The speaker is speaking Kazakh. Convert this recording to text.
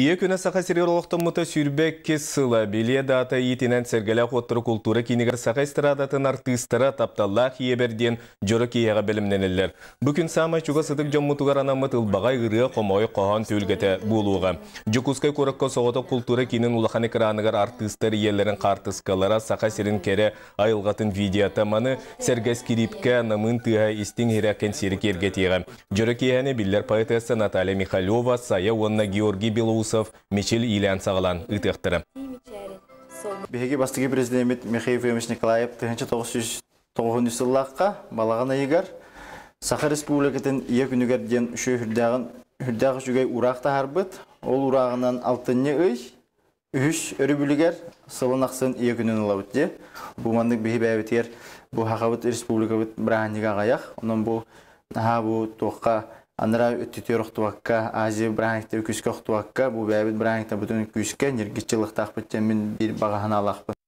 Ие күнә сақа сериорлықтың мұты сүрбек кес сыла біле дата етінен сергелі қоттыры культура кенігір сақа эстрадатын артистыра тапталлақ еберден жоры кейеға білімненелер. Бүкін самай чуға сыдық жон мұтығар анамы ғыры қомой қоған төлгеті болуға. Жүкускай көріккі соғыты культура кейінін улахан экраныгар артистыр елерін қартысқалара сақа серін кере айылғатын видеотаманы сәрге скрипке намын тыға истин херәкен серік ергетеға. Жоры кейені биллер поэтесса Наталья Михалева, Сая Онна Георгий Белоу Улусов, Мечел Илян сағылан ұтықтыры. Беге бастығы президент Михаил Емеш Николаев 1909 жыллаққа балағына егер Сақы Республикатын ек үнігерден үші үрдағы жүгей ұрақта харбыт, ол ұрағынан алтынне өй, үш өрібілігер сылын ақсын үнін күнін ұлабыт де. Бұмандық бейі бәйбетер бұл хақабыт республикабыт бірағаныға ағаяқ. оның бұл наға бұл тоққа Анра өттетер ұқтуаққа, Азия біраңықтер күске ұқтуаққа, бұл бәбіт біраңықта бүтін күске, нергетчілік тақпыттен мен бір бағаған алақпы.